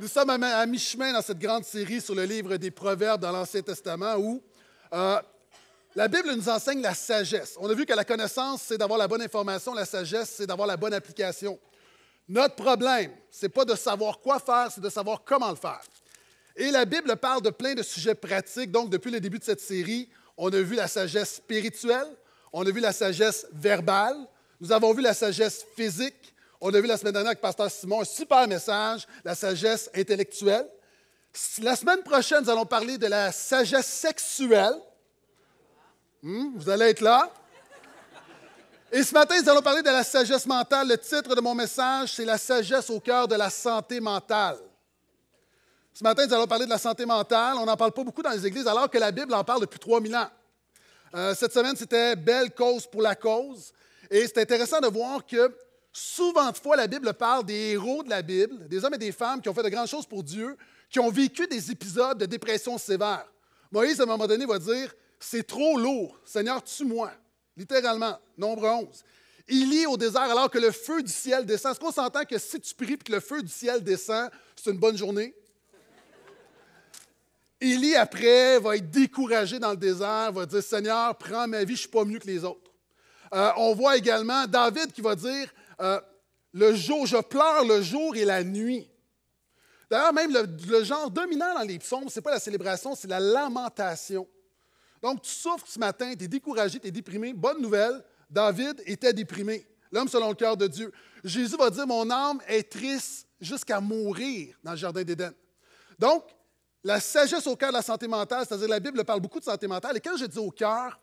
Nous sommes à, mi-chemin dans cette grande série sur le livre des Proverbes dans l'Ancien Testament où euh, la Bible nous enseigne la sagesse. On a vu que la connaissance, c'est d'avoir la bonne information, la sagesse, c'est d'avoir la bonne application. Notre problème, ce n'est pas de savoir quoi faire, c'est de savoir comment le faire. Et la Bible parle de plein de sujets pratiques. Donc, depuis le début de cette série, on a vu la sagesse spirituelle, on a vu la sagesse verbale, nous avons vu la sagesse physique, on a vu la semaine dernière avec Pasteur Simon un super message, la sagesse intellectuelle. La semaine prochaine, nous allons parler de la sagesse sexuelle. Hmm, vous allez être là. Et ce matin, nous allons parler de la sagesse mentale. Le titre de mon message, c'est La sagesse au cœur de la santé mentale. Ce matin, nous allons parler de la santé mentale. On n'en parle pas beaucoup dans les églises, alors que la Bible en parle depuis 3000 ans. Euh, cette semaine, c'était Belle cause pour la cause. Et c'est intéressant de voir que Souvent de fois, la Bible parle des héros de la Bible, des hommes et des femmes qui ont fait de grandes choses pour Dieu, qui ont vécu des épisodes de dépression sévère. Moïse, à un moment donné, va dire C'est trop lourd, Seigneur, tue-moi. Littéralement, nombre 11. Il lit au désert alors que le feu du ciel descend. Est-ce qu'on s'entend que si tu pries et que le feu du ciel descend, c'est une bonne journée? Élie, après, va être découragé dans le désert, va dire Seigneur, prends ma vie, je ne suis pas mieux que les autres. Euh, on voit également David qui va dire euh, le jour, je pleure le jour et la nuit. D'ailleurs, même le, genre dominant dans les psaumes, ce n'est pas la célébration, c'est la lamentation. Donc, tu souffres ce matin, tu es découragé, tu es déprimé. Bonne nouvelle, David était déprimé, l'homme selon le cœur de Dieu. Jésus va dire, mon âme est triste jusqu'à mourir dans le Jardin d'Éden. Donc, la sagesse au cœur de la santé mentale, c'est-à-dire la Bible parle beaucoup de santé mentale, et quand je dis au cœur,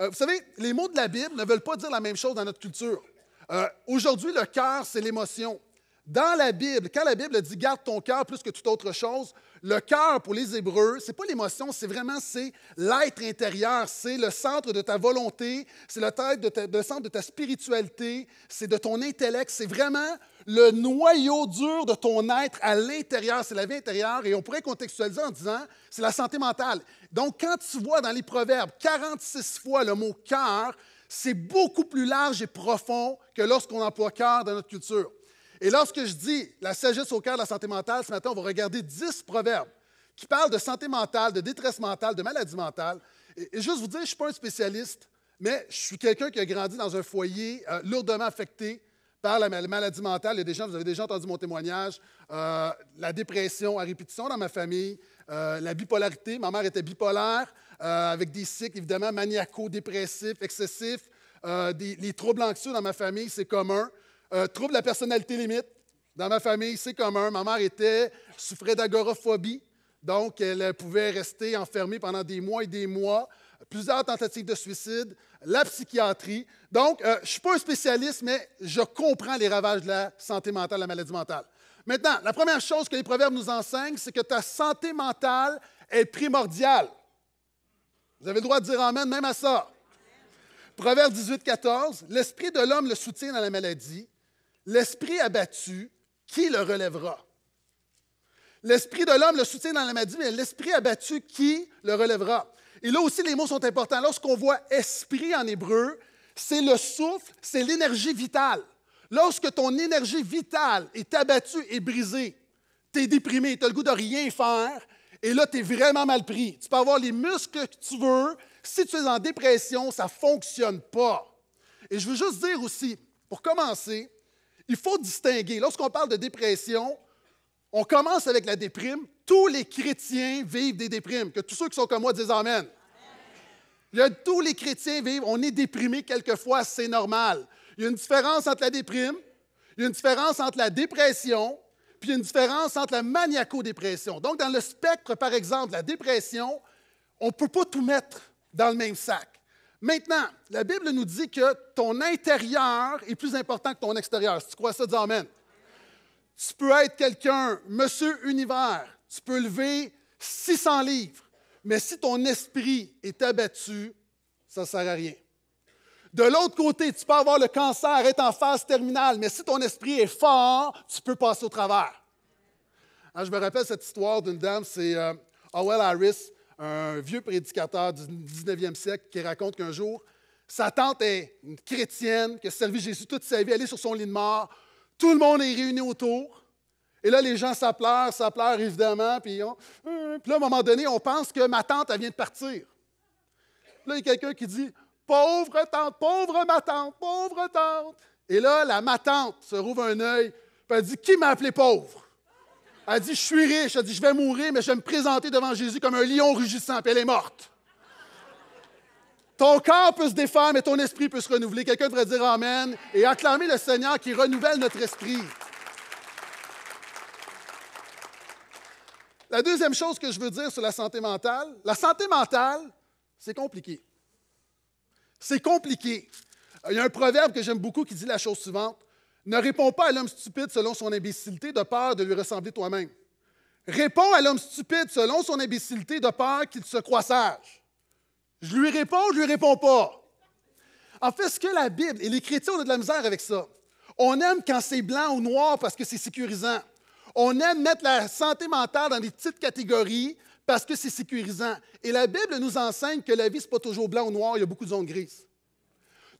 euh, vous savez, les mots de la Bible ne veulent pas dire la même chose dans notre culture. Euh, aujourd'hui, le cœur, c'est l'émotion. Dans la Bible, quand la Bible dit garde ton cœur plus que toute autre chose, le cœur pour les Hébreux, c'est pas l'émotion, c'est vraiment c'est l'être intérieur, c'est le centre de ta volonté, c'est le, le, centre de ta spiritualité, c'est de ton intellect, c'est vraiment le noyau dur de ton être à l'intérieur, c'est la vie intérieure et on pourrait contextualiser en disant c'est la santé mentale. Donc quand tu vois dans les proverbes 46 fois le mot cœur, c'est beaucoup plus large et profond que lorsqu'on emploie cœur dans notre culture. Et lorsque je dis la sagesse au cœur de la santé mentale, ce matin, on va regarder 10 proverbes qui parlent de santé mentale, de détresse mentale, de maladie mentale. Et, juste vous dire, je ne suis pas un spécialiste, mais je suis quelqu'un qui a grandi dans un foyer euh, lourdement affecté par la maladie mentale. Il y gens, vous avez déjà entendu mon témoignage, euh, la dépression à répétition dans ma famille, euh, la bipolarité. Ma mère était bipolaire, euh, avec des cycles évidemment maniaco-dépressifs, excessifs. les troubles anxieux dans ma famille, c'est commun. troubles de la personnalité limite dans ma famille, c'est commun. Ma mère était, souffrait d'agoraphobie, donc elle pouvait rester enfermée pendant des mois et des mois plusieurs tentatives de suicide, la psychiatrie. Donc, euh, je ne suis pas un spécialiste, mais je comprends les ravages de la santé mentale, la maladie mentale. Maintenant, la première chose que les proverbes nous enseignent, c'est que ta santé mentale est primordiale. Vous avez le droit de dire Amen même à ça. Proverbe 18, 14, L'esprit de l'homme le soutient dans la maladie, l'esprit abattu, qui le relèvera? L'esprit de l'homme le soutient dans la maladie, mais l'esprit abattu, qui le relèvera? Et là aussi, les mots sont importants. Lorsqu'on voit esprit en hébreu, c'est le souffle, c'est l'énergie vitale. Lorsque ton énergie vitale est abattue et brisée, tu es déprimé, tu as le goût de rien faire, et là, tu es vraiment mal pris. Tu peux avoir les muscles que tu veux. Si tu es en dépression, ça ne fonctionne pas. Et je veux juste dire aussi, pour commencer, il faut distinguer. Lorsqu'on parle de dépression, on commence avec la déprime, tous les chrétiens vivent des déprimes. Que tous ceux qui sont comme moi disent Amen. tous les chrétiens vivent, on est déprimé quelquefois, c'est normal. Il y a une différence entre la déprime, il y a une différence entre la dépression, puis il y a une différence entre la maniaco-dépression. Donc, dans le spectre, par exemple, de la dépression, on ne peut pas tout mettre dans le même sac. Maintenant, la Bible nous dit que ton intérieur est plus important que ton extérieur. Si tu crois ça, dis Amen. Tu peux être quelqu'un, monsieur univers, tu peux lever 600 livres, mais si ton esprit est abattu, ça ne sert à rien. De l'autre côté, tu peux avoir le cancer, être en phase terminale, mais si ton esprit est fort, tu peux passer au travers. Hein, je me rappelle cette histoire d'une dame, c'est euh, Owell Howell Harris, un vieux prédicateur du 19e siècle, qui raconte qu'un jour, sa tante est une chrétienne qui a servi Jésus toute sa vie, elle est sur son lit de mort. Tout le monde est réuni autour. Et là, les gens, ça pleure, ça évidemment. Puis, euh, puis là, à un moment donné, on pense que ma tante, elle vient de partir. Puis là, il y a quelqu'un qui dit Pauvre tante, pauvre ma tante, pauvre tante. Et là, la ma tante se rouvre un œil. Puis elle dit Qui m'a appelé pauvre Elle dit Je suis riche. Elle dit Je vais mourir, mais je vais me présenter devant Jésus comme un lion rugissant. Puis elle est morte. Ton corps peut se défaire, mais ton esprit peut se renouveler. Quelqu'un devrait dire Amen et acclamer le Seigneur qui renouvelle notre esprit. La deuxième chose que je veux dire sur la santé mentale, la santé mentale, c'est compliqué. C'est compliqué. Euh, il y a un proverbe que j'aime beaucoup qui dit la chose suivante. Ne réponds pas à l'homme stupide selon son imbécilité de peur de lui ressembler toi-même. Réponds à l'homme stupide selon son imbécilité de peur qu'il se croit sage. Je lui réponds, je lui réponds pas. En fait, ce que la Bible et les chrétiens ont de la misère avec ça. On aime quand c'est blanc ou noir parce que c'est sécurisant. On aime mettre la santé mentale dans des petites catégories parce que c'est sécurisant. Et la Bible nous enseigne que la vie, ce n'est pas toujours blanc ou noir, il y a beaucoup de zones grises.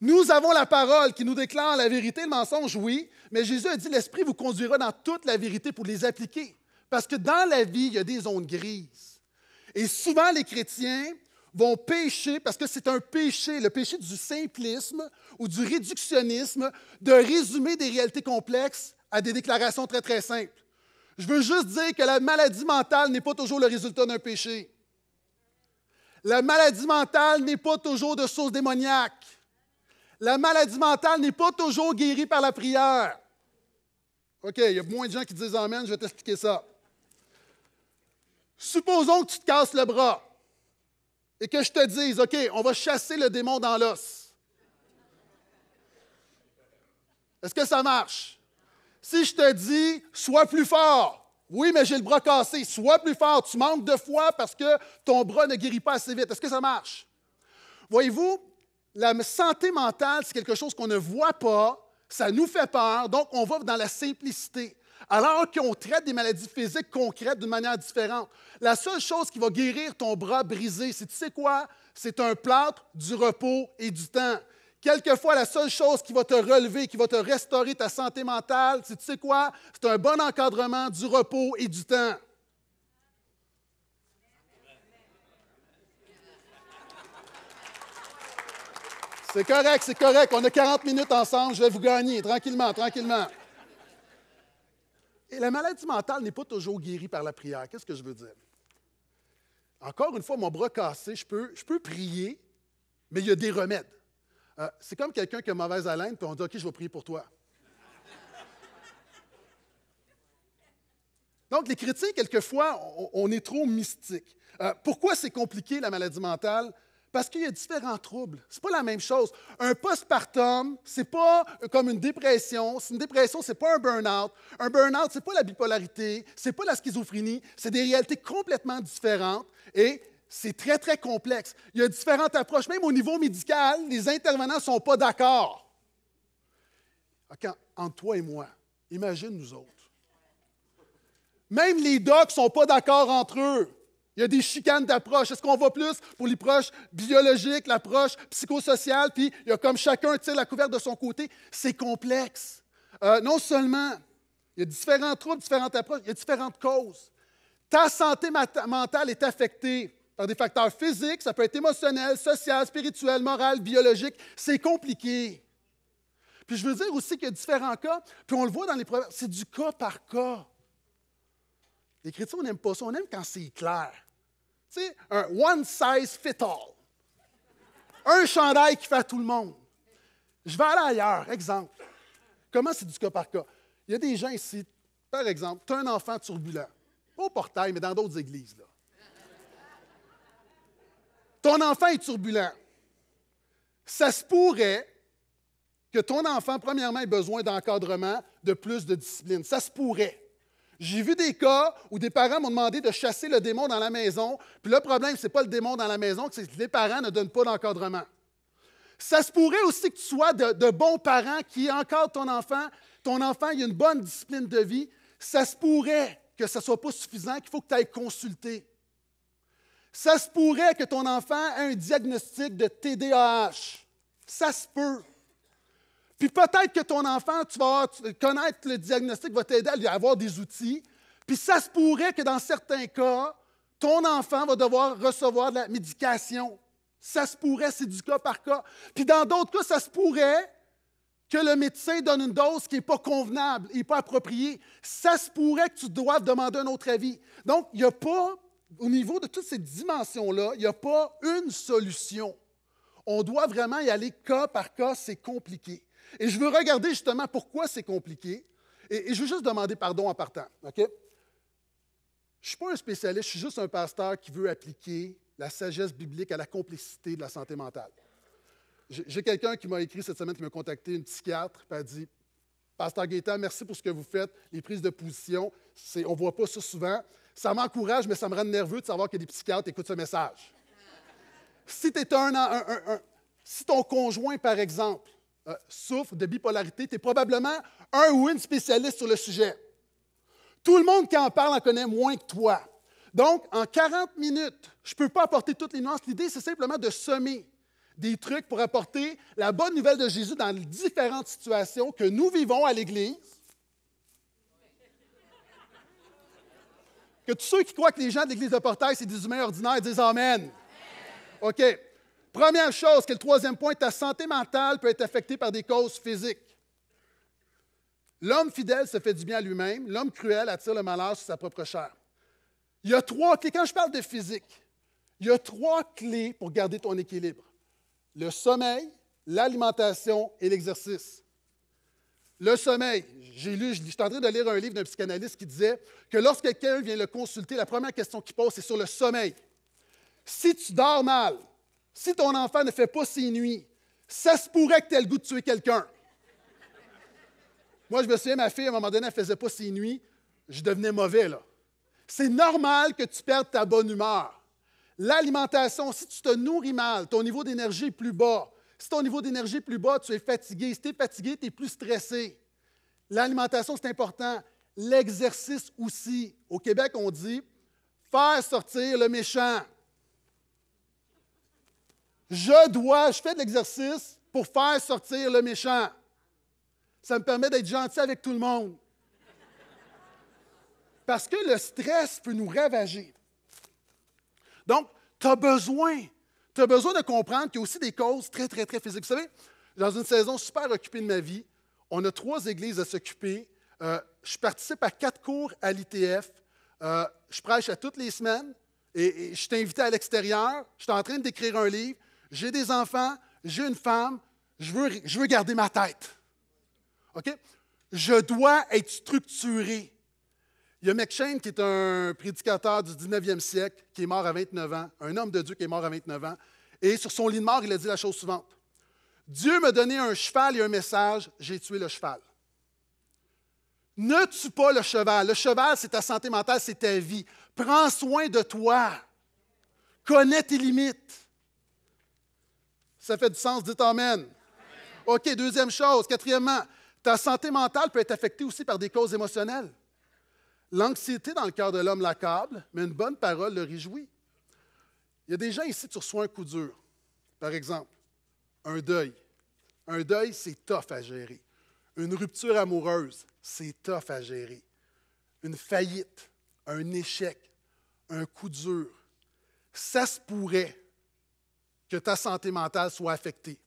Nous avons la parole qui nous déclare la vérité, le mensonge, oui, mais Jésus a dit, l'Esprit vous conduira dans toute la vérité pour les appliquer. Parce que dans la vie, il y a des zones grises. Et souvent, les chrétiens vont pécher, parce que c'est un péché, le péché du simplisme ou du réductionnisme, de résumer des réalités complexes à des déclarations très, très simples. Je veux juste dire que la maladie mentale n'est pas toujours le résultat d'un péché. La maladie mentale n'est pas toujours de source démoniaque. La maladie mentale n'est pas toujours guérie par la prière. OK, il y a moins de gens qui disent Amen, je vais t'expliquer ça. Supposons que tu te casses le bras et que je te dise OK, on va chasser le démon dans l'os. Est-ce que ça marche? Si je te dis, sois plus fort, oui, mais j'ai le bras cassé, sois plus fort, tu manques de foi parce que ton bras ne guérit pas assez vite. Est-ce que ça marche? Voyez-vous, la santé mentale, c'est quelque chose qu'on ne voit pas, ça nous fait peur, donc on va dans la simplicité. Alors qu'on traite des maladies physiques concrètes d'une manière différente. La seule chose qui va guérir ton bras brisé, c'est tu sais quoi? C'est un plâtre, du repos et du temps. Quelquefois, la seule chose qui va te relever, qui va te restaurer ta santé mentale, c'est tu sais quoi? C'est un bon encadrement du repos et du temps. C'est correct, c'est correct. On a 40 minutes ensemble, je vais vous gagner, tranquillement, tranquillement. Et la maladie mentale n'est pas toujours guérie par la prière. Qu'est-ce que je veux dire? Encore une fois, mon bras cassé, je peux, je peux prier, mais il y a des remèdes. Euh, c'est comme quelqu'un qui a mauvaise haleine, puis on dit OK, je vais prier pour toi. Donc, les critiques, quelquefois, on, est trop mystique. Euh, pourquoi c'est compliqué, la maladie mentale? Parce qu'il y a différents troubles. Ce n'est pas la même chose. Un postpartum, ce n'est pas comme une dépression. Une dépression, ce n'est pas un burn-out. Un burn-out, ce n'est pas la bipolarité, ce n'est pas la schizophrénie. C'est des réalités complètement différentes. Et c'est très, très complexe. Il y a différentes approches. Même au niveau médical, les intervenants ne sont pas d'accord. Ah, entre toi et moi, imagine nous autres. Même les docs ne sont pas d'accord entre eux. Il y a des chicanes d'approche. Est-ce qu'on va plus pour les biologique, l'approche psychosociale, puis il y a comme chacun tire la couverte de son côté? C'est complexe. Euh, non seulement il y a différents troubles, différentes approches, il y a différentes causes. Ta santé mentale est affectée des facteurs physiques, ça peut être émotionnel, social, spirituel, moral, biologique. C'est compliqué. Puis je veux dire aussi qu'il y a différents cas, puis on le voit dans les proverbes, c'est du cas par cas. Les chrétiens, on n'aime pas ça, on aime quand c'est clair. Tu sais, un one size fit all. Un chandail qui fait à tout le monde. Je vais aller ailleurs, exemple. Comment c'est du cas par cas? Il y a des gens ici, par exemple, tu as un enfant turbulent, pas au portail, mais dans d'autres églises. Là ton enfant est turbulent. Ça se pourrait que ton enfant, premièrement, ait besoin d'encadrement, de plus de discipline. Ça se pourrait. J'ai vu des cas où des parents m'ont demandé de chasser le démon dans la maison, puis le problème, ce n'est pas le démon dans la maison, c'est que les parents ne donnent pas d'encadrement. Ça se pourrait aussi que tu sois de, bons parents qui encadrent ton enfant. Ton enfant, ait une bonne discipline de vie. Ça se pourrait que ce ne soit pas suffisant, qu'il faut que tu ailles consulter. Ça se pourrait que ton enfant ait un diagnostic de TDAH. Ça se peut. Puis peut-être que ton enfant, tu vas connaître le diagnostic, va t'aider à avoir des outils. Puis ça se pourrait que dans certains cas, ton enfant va devoir recevoir de la médication. Ça se pourrait, c'est du cas par cas. Puis dans d'autres cas, ça se pourrait que le médecin donne une dose qui n'est pas convenable et pas appropriée. Ça se pourrait que tu doives demander un autre avis. Donc, il n'y a pas au niveau de toutes ces dimensions-là, il n'y a pas une solution. On doit vraiment y aller cas par cas, c'est compliqué. Et je veux regarder justement pourquoi c'est compliqué. Et, je veux juste demander pardon en partant. OK? Je ne suis pas un spécialiste, je suis juste un pasteur qui veut appliquer la sagesse biblique à la complexité de la santé mentale. J'ai quelqu'un qui m'a écrit cette semaine, qui m'a contacté, une psychiatre, qui m'a dit Pasteur Gaétan, merci pour ce que vous faites, les prises de position, on ne voit pas ça souvent. Ça m'encourage, mais ça me rend nerveux de savoir que des psychiatres écoutent ce message. Si, es un, un, si ton conjoint, par exemple, euh, souffre de bipolarité, tu es probablement un ou une spécialiste sur le sujet. Tout le monde qui en parle en connaît moins que toi. Donc, en 40 minutes, je ne peux pas apporter toutes les nuances. L'idée, c'est simplement de semer des trucs pour apporter la bonne nouvelle de Jésus dans les différentes situations que nous vivons à l'Église que tous ceux qui croient que les gens de l'Église de Portail, c'est des humains ordinaires, disent Amen. OK. Première chose, que le troisième point, ta santé mentale peut être affectée par des causes physiques. L'homme fidèle se fait du bien à lui-même, l'homme cruel attire le malheur sur sa propre chair. Il y a trois clés, quand je parle de physique, il y a trois clés pour garder ton équilibre. Le sommeil, l'alimentation et l'exercice. Le sommeil. J'ai lu, je suis en train de lire un livre d'un psychanalyste qui disait que lorsque quelqu'un vient le consulter, la première question qu'il pose, c'est sur le sommeil. Si tu dors mal, si ton enfant ne fait pas ses nuits, ça se pourrait que tu aies le goût de tuer quelqu'un. Moi, je me souviens, ma fille, à un moment donné, elle ne faisait pas ses nuits. Je devenais mauvais, là. C'est normal que tu perdes ta bonne humeur. L'alimentation, si tu te nourris mal, ton niveau d'énergie est plus bas, si ton niveau d'énergie est plus bas, tu es fatigué. Si tu es fatigué, tu es plus stressé. L'alimentation, c'est important. L'exercice aussi. Au Québec, on dit faire sortir le méchant. Je dois, je fais de l'exercice pour faire sortir le méchant. Ça me permet d'être gentil avec tout le monde. Parce que le stress peut nous ravager. Donc, tu as besoin tu as besoin de comprendre qu'il y a aussi des causes très, très, très physiques. Vous savez, dans une saison super occupée de ma vie, on a trois églises à s'occuper. Euh, je participe à quatre cours à l'ITF. Euh, je prêche à toutes les semaines et, je suis invité à l'extérieur. Je suis en train d'écrire un livre. J'ai des enfants. J'ai une femme. Je veux, je veux garder ma tête. OK? Je dois être structuré. Il y a McShane, qui est un prédicateur du 19e siècle, qui est mort à 29 ans, un homme de Dieu qui est mort à 29 ans. Et sur son lit de mort, il a dit la chose suivante Dieu m'a donné un cheval et un message, j'ai tué le cheval. Ne tue pas le cheval. Le cheval, c'est ta santé mentale, c'est ta vie. Prends soin de toi. Connais tes limites. Ça fait du sens, dites amen. OK, deuxième chose. Quatrièmement, ta santé mentale peut être affectée aussi par des causes émotionnelles. L'anxiété dans le cœur de l'homme l'accable, mais une bonne parole le réjouit. Il y a des gens ici, tu reçois un coup dur, par exemple, un deuil. Un deuil, c'est tough à gérer. Une rupture amoureuse, c'est tough à gérer. Une faillite, un échec, un coup dur. Ça se pourrait que ta santé mentale soit affectée.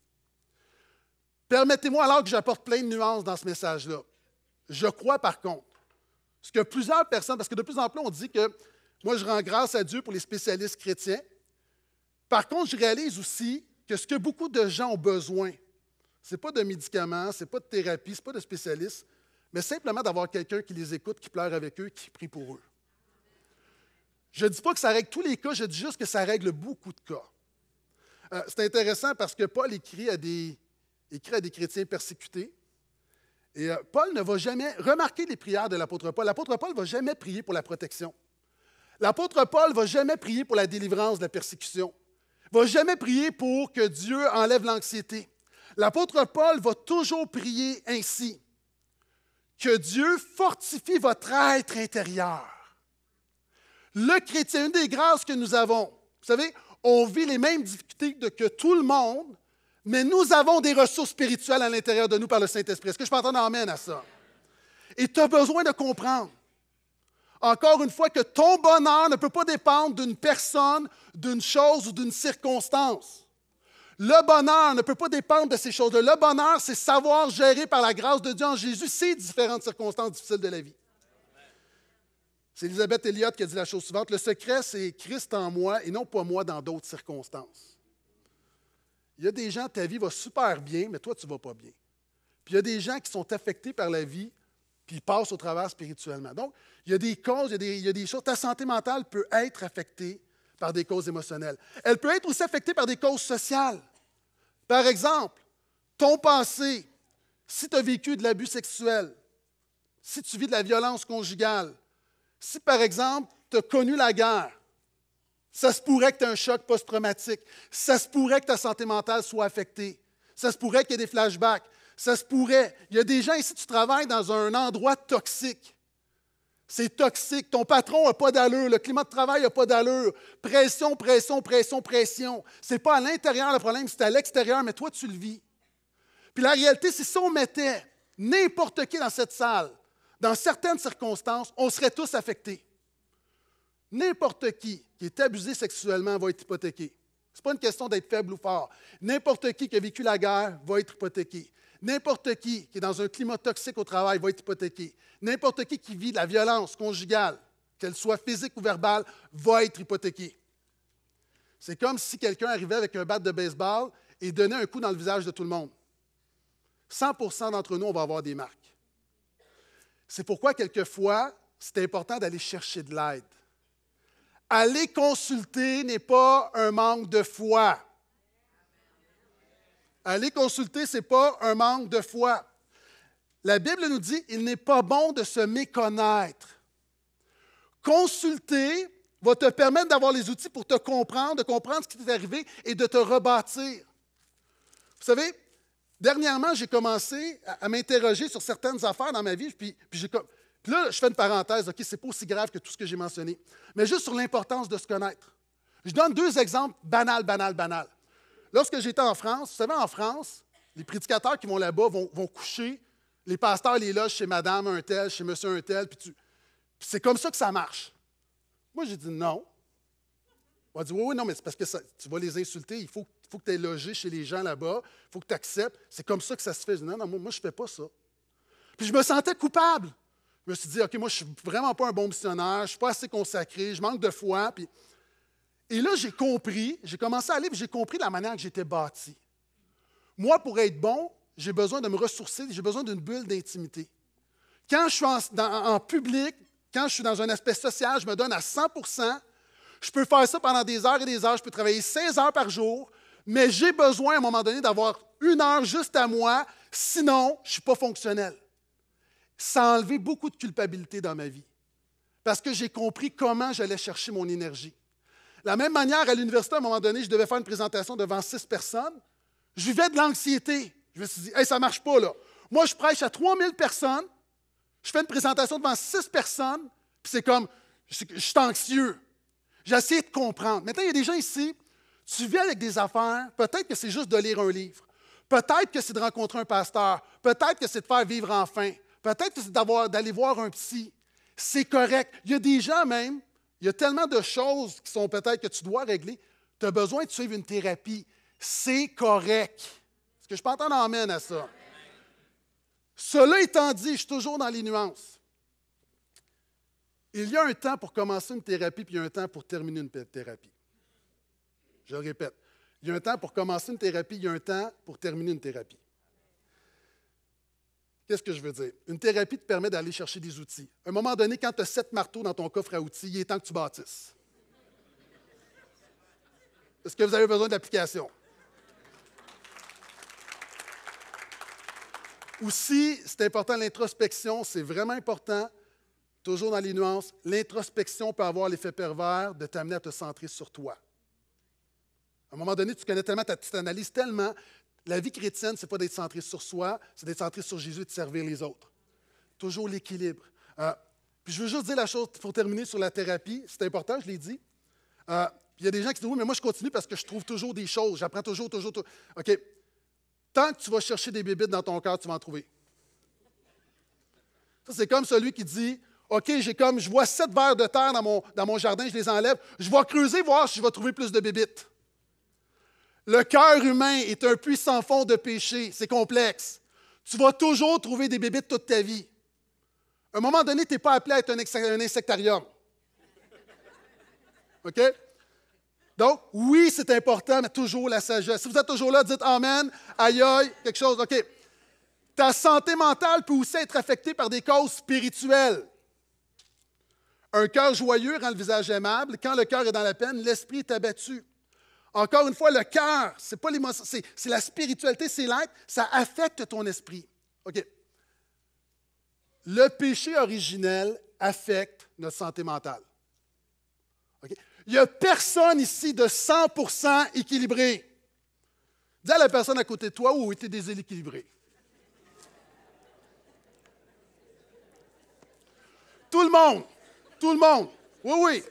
Permettez-moi alors que j'apporte plein de nuances dans ce message-là. Je crois par contre ce que plusieurs personnes, parce que de plus en plus, on dit que moi, je rends grâce à Dieu pour les spécialistes chrétiens. Par contre, je réalise aussi que ce que beaucoup de gens ont besoin, ce n'est pas de médicaments, ce n'est pas de thérapie, ce n'est pas de spécialistes, mais simplement d'avoir quelqu'un qui les écoute, qui pleure avec eux, qui prie pour eux. Je ne dis pas que ça règle tous les cas, je dis juste que ça règle beaucoup de cas. Euh, c'est intéressant parce que Paul écrit à des, écrit à des chrétiens persécutés. Et euh, Paul ne va jamais remarquer les prières de l'apôtre Paul. L'apôtre Paul ne va jamais prier pour la protection. L'apôtre Paul ne va jamais prier pour la délivrance de la persécution. Il ne va jamais prier pour que Dieu enlève l'anxiété. L'apôtre Paul va toujours prier ainsi. Que Dieu fortifie votre être intérieur. Le chrétien, une des grâces que nous avons, vous savez, on vit les mêmes difficultés que tout le monde, mais nous avons des ressources spirituelles à l'intérieur de nous par le Saint-Esprit. Est-ce que je peux entendre amène à ça? Et tu as besoin de comprendre, encore une fois, que ton bonheur ne peut pas dépendre d'une personne, d'une chose ou d'une circonstance. Le bonheur ne peut pas dépendre de ces choses-là. Le bonheur, c'est savoir gérer par la grâce de Dieu en Jésus ces différentes circonstances difficiles de la vie. C'est Elisabeth Elliott qui a dit la chose suivante Le secret, c'est Christ en moi et non pas moi dans d'autres circonstances. Il y a des gens, ta vie va super bien, mais toi, tu ne vas pas bien. Puis il y a des gens qui sont affectés par la vie, puis ils passent au travers spirituellement. Donc, il y a des causes, il y a des, il y a des choses. Ta santé mentale peut être affectée par des causes émotionnelles. Elle peut être aussi affectée par des causes sociales. Par exemple, ton passé, si tu as vécu de l'abus sexuel, si tu vis de la violence conjugale, si par exemple tu as connu la guerre, ça se pourrait que tu aies un choc post-traumatique. Ça se pourrait que ta santé mentale soit affectée. Ça se pourrait qu'il y ait des flashbacks. Ça se pourrait. Il y a des gens ici, tu travailles dans un endroit toxique. C'est toxique. Ton patron n'a pas d'allure. Le climat de travail n'a pas d'allure. Pression, pression, pression, pression. Ce n'est pas à l'intérieur le problème, c'est à l'extérieur, mais toi, tu le vis. Puis la réalité, c'est si on mettait n'importe qui dans cette salle, dans certaines circonstances, on serait tous affectés. N'importe qui qui est abusé sexuellement va être hypothéqué. Ce n'est pas une question d'être faible ou fort. N'importe qui qui a vécu la guerre va être hypothéqué. N'importe qui qui est dans un climat toxique au travail va être hypothéqué. N'importe qui qui vit de la violence conjugale, qu'elle soit physique ou verbale, va être hypothéqué. C'est comme si quelqu'un arrivait avec un bat de baseball et donnait un coup dans le visage de tout le monde. 100 d'entre nous, on va avoir des marques. C'est pourquoi, quelquefois, c'est important d'aller chercher de l'aide. Aller consulter n'est pas un manque de foi. Aller consulter, ce n'est pas un manque de foi. La Bible nous dit, il n'est pas bon de se méconnaître. Consulter va te permettre d'avoir les outils pour te comprendre, de comprendre ce qui t'est arrivé et de te rebâtir. Vous savez, dernièrement, j'ai commencé à, m'interroger sur certaines affaires dans ma vie, puis, puis j'ai là, je fais une parenthèse, OK, c'est pas aussi grave que tout ce que j'ai mentionné, mais juste sur l'importance de se connaître. Je donne deux exemples banal, banal, banal. Lorsque j'étais en France, vous savez, en France, les prédicateurs qui vont là-bas vont, coucher les pasteurs, les logent chez madame un tel, chez monsieur un tel, puis, c'est comme ça que ça marche. Moi, j'ai dit non. On dit oui, oui, non, mais c'est parce que tu vas les insulter, il faut, que tu aies logé chez les gens là-bas, il faut que tu acceptes. C'est comme ça que ça se fait. Je non, non, moi, moi je ne fais pas ça. Puis je me sentais coupable. Je me suis dit, OK, moi, je ne suis vraiment pas un bon missionnaire, je ne suis pas assez consacré, je manque de foi. Puis... Et là, j'ai compris, j'ai commencé à aller, j'ai compris la manière que j'étais bâti. Moi, pour être bon, j'ai besoin de me ressourcer, j'ai besoin d'une bulle d'intimité. Quand je suis en, public, quand je suis dans un aspect social, je me donne à 100 Je peux faire ça pendant des heures et des heures, je peux travailler 16 heures par jour, mais j'ai besoin à un moment donné d'avoir une heure juste à moi, sinon je ne suis pas fonctionnel ça a enlevé beaucoup de culpabilité dans ma vie parce que j'ai compris comment j'allais chercher mon énergie. la même manière, à l'université, à un moment donné, je devais faire une présentation devant six personnes. Je vivais de l'anxiété. Je me suis dit, hey, ça ne marche pas là. Moi, je prêche à 3000 personnes, je fais une présentation devant six personnes, c'est comme, je, suis anxieux. J'ai de comprendre. Maintenant, il y a des gens ici, tu vis avec des affaires, peut-être que c'est juste de lire un livre, peut-être que c'est de rencontrer un pasteur, peut-être que c'est de faire vivre enfin, Peut-être d'aller voir un psy. C'est correct. Il y a des gens même, il y a tellement de choses qui sont peut-être que tu dois régler. Tu as besoin de suivre une thérapie. C'est correct. Est-ce que je peux entendre amène à ça? Cela étant dit, je suis toujours dans les nuances. Il y a un temps pour commencer une thérapie, puis il y a un temps pour terminer une thérapie. Je le répète. Il y a un temps pour commencer une thérapie, il y a un temps pour terminer une thérapie. Qu'est-ce que je veux dire? Une thérapie te permet d'aller chercher des outils. À un moment donné, quand tu as sept marteaux dans ton coffre à outils, il est temps que tu bâtisses. Est-ce que vous avez besoin d'application? Aussi, c'est important l'introspection, c'est vraiment important, toujours dans les nuances. L'introspection peut avoir l'effet pervers de t'amener à te centrer sur toi. À un moment donné, tu connais tellement, ta petite analyse, tellement, la vie chrétienne, ce n'est pas d'être centré sur soi, c'est d'être centré sur Jésus et de servir les autres. Toujours l'équilibre. Euh, puis je veux juste dire la chose pour terminer sur la thérapie. C'est important, je l'ai dit. Euh, il y a des gens qui disent Oui, mais moi, je continue parce que je trouve toujours des choses. J'apprends toujours, toujours, toujours. OK. Tant que tu vas chercher des bébites dans ton cœur, tu vas en trouver. Ça, c'est comme celui qui dit OK, j'ai comme, je vois sept verres de terre dans mon, dans mon jardin, je les enlève. Je vais creuser, voir si je vais trouver plus de bébites. Le cœur humain est un puissant fond de péché. C'est complexe. Tu vas toujours trouver des bébés de toute ta vie. À un moment donné, tu n'es pas appelé à être un insectarium. OK? Donc, oui, c'est important, mais toujours la sagesse. Si vous êtes toujours là, dites Amen, aïe aïe, quelque chose. OK. Ta santé mentale peut aussi être affectée par des causes spirituelles. Un cœur joyeux rend le visage aimable. Quand le cœur est dans la peine, l'esprit est abattu. Encore une fois, le cœur, c'est pas l'émotion, c'est la spiritualité, c'est l'être, ça affecte ton esprit. OK. Le péché originel affecte notre santé mentale. Il n'y a personne ici de 100% équilibré. Dis à la personne à côté de toi où était déséquilibré. Tout le monde, tout le monde. Oui, oui.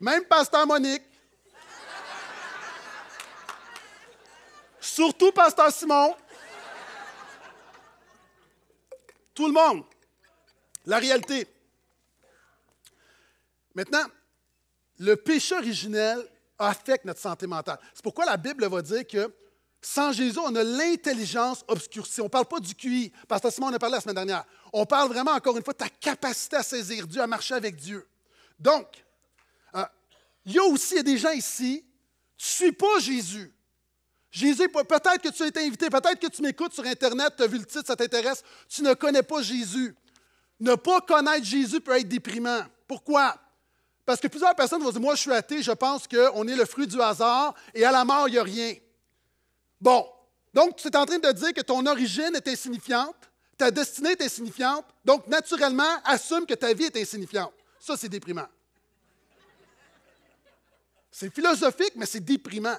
Même Pasteur Monique, Surtout Pasteur Simon. Tout le monde. La réalité. Maintenant, le péché originel affecte notre santé mentale. C'est pourquoi la Bible va dire que sans Jésus, on a l'intelligence obscurcie. On ne parle pas du QI. Pasteur Simon en a parlé la semaine dernière. On parle vraiment, encore une fois, de ta capacité à saisir Dieu, à marcher avec Dieu. Donc, euh, il y a aussi des gens ici, tu ne suis pas Jésus. Jésus, peut-être que tu as été invité, peut-être que tu m'écoutes sur Internet, tu as vu le titre, ça t'intéresse, tu ne connais pas Jésus. Ne pas connaître Jésus peut être déprimant. Pourquoi? Parce que plusieurs personnes vont dire, moi je suis athée, je pense qu'on est le fruit du hasard et à la mort, il n'y a rien. Bon, donc tu es en train de dire que ton origine est insignifiante, ta destinée est insignifiante, donc naturellement, assume que ta vie est insignifiante. Ça, c'est déprimant. C'est philosophique, mais c'est déprimant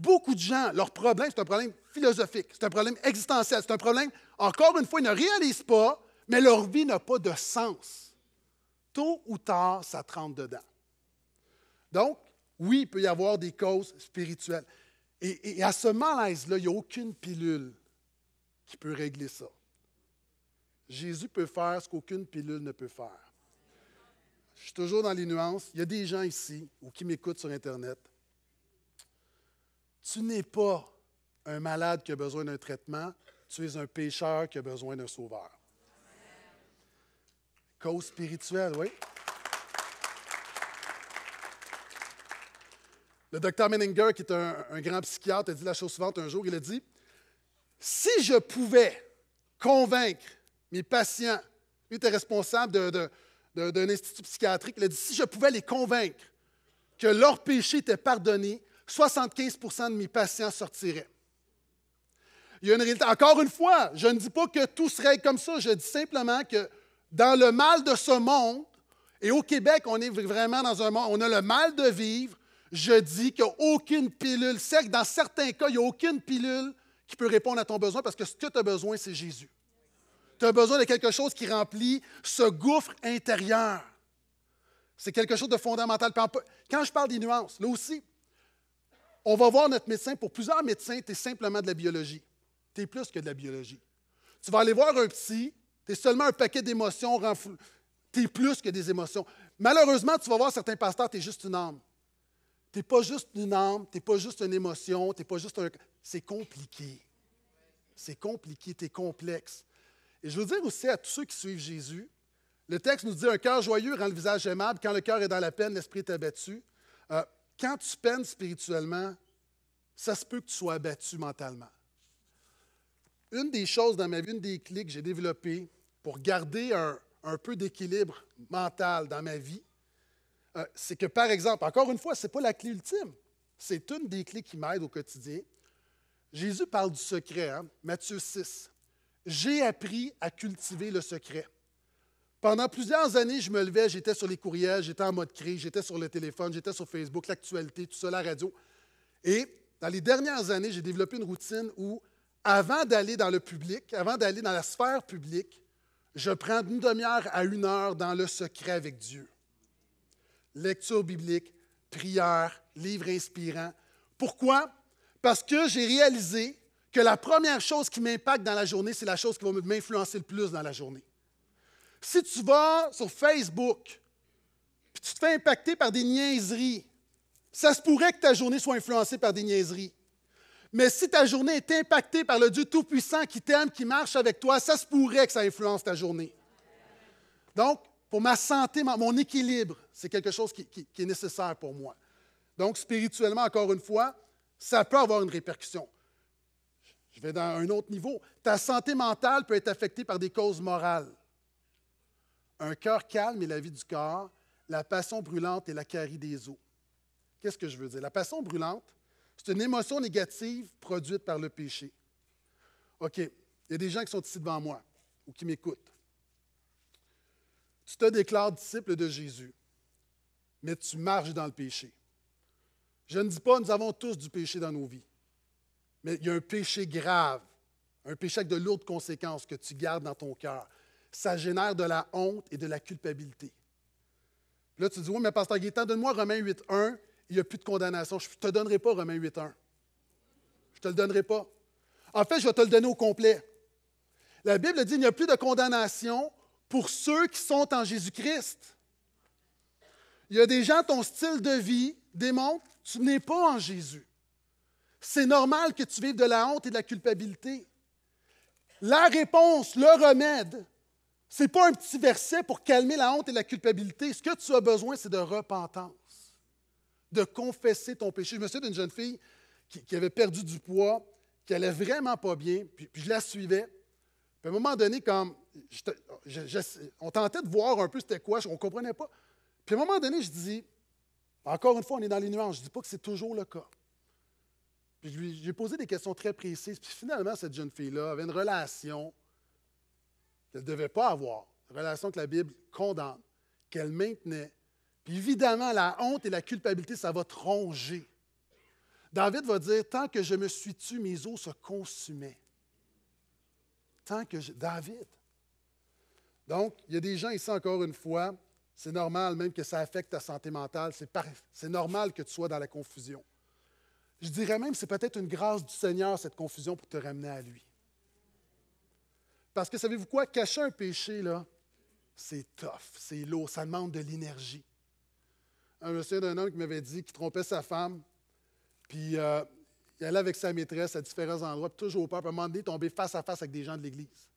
beaucoup de gens, leur problème, c'est un problème philosophique, c'est un problème existentiel, c'est un problème, encore une fois, ils ne réalisent pas, mais leur vie n'a pas de sens. Tôt ou tard, ça te dedans. Donc, oui, il peut y avoir des causes spirituelles. Et, à ce malaise-là, il n'y a aucune pilule qui peut régler ça. Jésus peut faire ce qu'aucune pilule ne peut faire. Je suis toujours dans les nuances. Il y a des gens ici ou qui m'écoutent sur Internet tu n'es pas un malade qui a besoin d'un traitement, tu es un pécheur qui a besoin d'un sauveur. Cause spirituelle, oui. Le docteur Menninger, qui est un, grand psychiatre, a dit la chose suivante un jour. Il a dit, si je pouvais convaincre mes patients, lui était responsable d'un institut psychiatrique, il a dit, si je pouvais les convaincre que leur péché était pardonné 75 de mes patients sortiraient. Il y une réalité. Encore une fois, je ne dis pas que tout serait comme ça. Je dis simplement que dans le mal de ce monde, et au Québec, on est vraiment dans un monde, on a le mal de vivre. Je dis qu'il n'y a aucune pilule sec. Dans certains cas, il n'y a aucune pilule qui peut répondre à ton besoin parce que ce que tu as besoin, c'est Jésus. Tu as besoin de quelque chose qui remplit ce gouffre intérieur. C'est quelque chose de fondamental. Quand je parle des nuances, là aussi, on va voir notre médecin. Pour plusieurs médecins, tu es simplement de la biologie. Tu es plus que de la biologie. Tu vas aller voir un psy, tu es seulement un paquet d'émotions T'es Tu es plus que des émotions. Malheureusement, tu vas voir certains pasteurs, tu es juste une âme. Tu pas juste une âme, tu pas juste une émotion, tu pas juste un. C'est compliqué. C'est compliqué, tu es complexe. Et je veux dire aussi à tous ceux qui suivent Jésus, le texte nous dit un cœur joyeux rend le visage aimable. Quand le cœur est dans la peine, l'esprit est abattu. Euh, quand tu peines spirituellement, ça se peut que tu sois abattu mentalement. Une des choses dans ma vie, une des clés que j'ai développées pour garder un, peu d'équilibre mental dans ma vie, euh, c'est que, par exemple, encore une fois, ce n'est pas la clé ultime. C'est une des clés qui m'aide au quotidien. Jésus parle du secret, hein, Matthieu 6. J'ai appris à cultiver le secret. Pendant plusieurs années, je me levais, j'étais sur les courriels, j'étais en mode cri, j'étais sur le téléphone, j'étais sur Facebook, l'actualité, tout ça, la radio. Et dans les dernières années, j'ai développé une routine où, avant d'aller dans le public, avant d'aller dans la sphère publique, je prends une demi-heure à une heure dans le secret avec Dieu. Lecture biblique, prière, livre inspirant. Pourquoi? Parce que j'ai réalisé que la première chose qui m'impacte dans la journée, c'est la chose qui va m'influencer le plus dans la journée. Si tu vas sur Facebook, tu te fais impacter par des niaiseries, ça se pourrait que ta journée soit influencée par des niaiseries. Mais si ta journée est impactée par le Dieu Tout-Puissant qui t'aime, qui marche avec toi, ça se pourrait que ça influence ta journée. Donc, pour ma santé, mon équilibre, c'est quelque chose qui, est nécessaire pour moi. Donc, spirituellement, encore une fois, ça peut avoir une répercussion. Je vais dans un autre niveau. Ta santé mentale peut être affectée par des causes morales un cœur calme et la vie du corps, la passion brûlante et la carie des eaux. Qu'est-ce que je veux dire? La passion brûlante, c'est une émotion négative produite par le péché. OK, il y a des gens qui sont ici devant moi ou qui m'écoutent. Tu te déclares disciple de Jésus, mais tu marches dans le péché. Je ne dis pas, nous avons tous du péché dans nos vies, mais il y a un péché grave, un péché avec de lourdes conséquences que tu gardes dans ton cœur ça génère de la honte et de la culpabilité. Là, tu dis, oui, mais Pasteur Gaétan, donne-moi Romains 8.1, il n'y a plus de condamnation. Je ne te donnerai pas Romains 8.1. Je ne te le donnerai pas. En fait, je vais te le donner au complet. La Bible dit, il n'y a plus de condamnation pour ceux qui sont en Jésus-Christ. Il y a des gens, ton style de vie démontre, que tu n'es pas en Jésus. C'est normal que tu vives de la honte et de la culpabilité. La réponse, le remède, ce n'est pas un petit verset pour calmer la honte et la culpabilité. Ce que tu as besoin, c'est de repentance, de confesser ton péché. Je me souviens d'une jeune fille qui, avait perdu du poids, qui allait vraiment pas bien, puis, je la suivais. Puis à un moment donné, comme on tentait de voir un peu c'était quoi, on ne comprenait pas. Puis à un moment donné, je dis, encore une fois, on est dans les nuances, je ne dis pas que c'est toujours le cas. Puis j'ai posé des questions très précises. Puis finalement, cette jeune fille-là avait une relation qu'elle ne devait pas avoir, relation que la Bible condamne, qu'elle maintenait. Puis évidemment, la honte et la culpabilité, ça va te David va dire Tant que je me suis tué, mes os se consumaient. Tant que David. Donc, il y a des gens ici, encore une fois, c'est normal même que ça affecte ta santé mentale. C'est, c'est normal que tu sois dans la confusion. Je dirais même, c'est peut-être une grâce du Seigneur, cette confusion, pour te ramener à lui. Parce que savez-vous quoi? Cacher un péché, là, c'est tough, c'est lourd, ça demande de l'énergie. Un monsieur d'un homme qui m'avait dit qu'il trompait sa femme, puis euh, il allait avec sa maîtresse à différents endroits, puis toujours au peuple, à un moment donné, tomber face à face avec des gens de l'Église.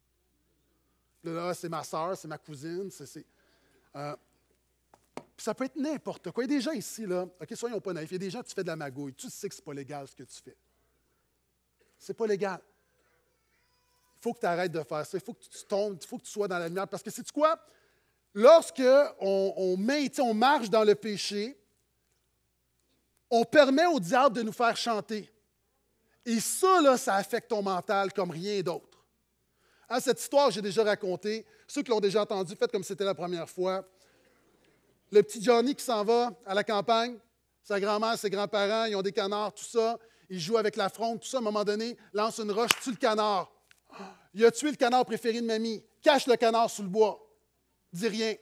Là, c'est ma soeur, c'est ma cousine, c'est. Euh, puis ça peut être n'importe quoi. Il y a des gens ici, là, OK, soyons pas naïfs, il y a des gens, qui font de la magouille, tu sais que c'est pas légal ce que tu fais. C'est pas légal faut que tu arrêtes de faire ça, il faut que tu tombes, il faut que tu sois dans la lumière. Parce que c'est quoi? Lorsque on, on marche dans le péché, on permet au diable de nous faire chanter. Et ça, là, ça affecte ton mental comme rien d'autre. Hein, cette histoire, j'ai déjà raconté. Ceux qui l'ont déjà entendu, faites comme c'était la première fois. Le petit Johnny qui s'en va à la campagne, sa grand-mère, ses grands-parents, ils ont des canards, tout ça. ils jouent avec la fronde, tout ça. À un moment donné, lance une roche, tue le canard. Il a tué le canard préféré de mamie. Cache le canard sous le bois. Dis rien.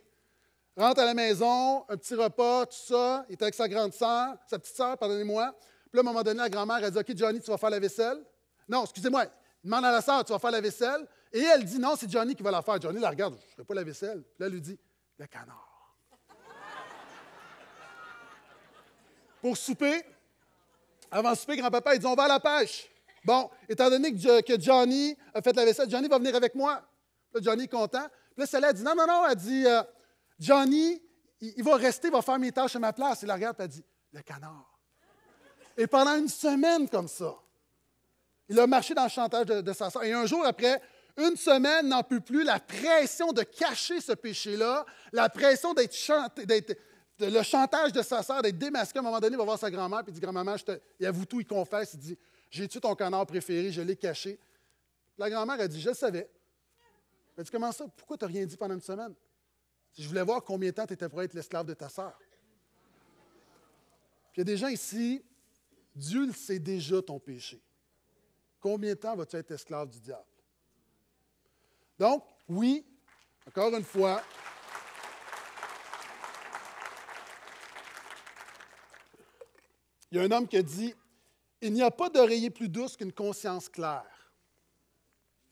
Rentre à la maison, un petit repas, tout ça. Il est avec sa grande sœur, sa petite sœur, pardonnez-moi. Puis là, à un moment donné, la grand-mère, elle dit OK, Johnny, tu vas faire la vaisselle. Non, excusez-moi. Il demande à la sœur Tu vas faire la vaisselle. Et elle dit Non, c'est Johnny qui va la faire. Johnny la regarde Je ne ferai pas la vaisselle. là, elle lui dit Le canard. Pour souper, avant souper, grand-papa, il dit On va à la pêche. Bon, étant donné que, Johnny a fait la vaisselle, Johnny va venir avec moi. Johnny est content. Puis là, celle-là, dit Non, non, non. Elle dit euh, Johnny, il, va rester, il va faire mes tâches à ma place. Il la regarde, elle dit Le canard. Et pendant une semaine comme ça, il a marché dans le chantage de, sa soeur. Et un jour après, une semaine n'en peut plus, la pression de cacher ce péché-là, la pression d'être chanté, le chantage de sa sœur, d'être démasqué, à un moment donné, il va voir sa grand-mère, puis il dit Grand-maman, il avoue tout, il confesse, il dit j'ai tué ton canard préféré, je l'ai caché. La grand-mère a dit Je le savais. Elle dit Comment ça Pourquoi tu n'as rien dit pendant une semaine Je voulais voir combien de temps tu étais prêt à être l'esclave de ta sœur. il y a des gens ici, Dieu le sait déjà ton péché. Combien de temps vas-tu être esclave du diable Donc, oui, encore une fois, il y a un homme qui a dit il n'y a pas d'oreiller plus douce qu'une conscience claire.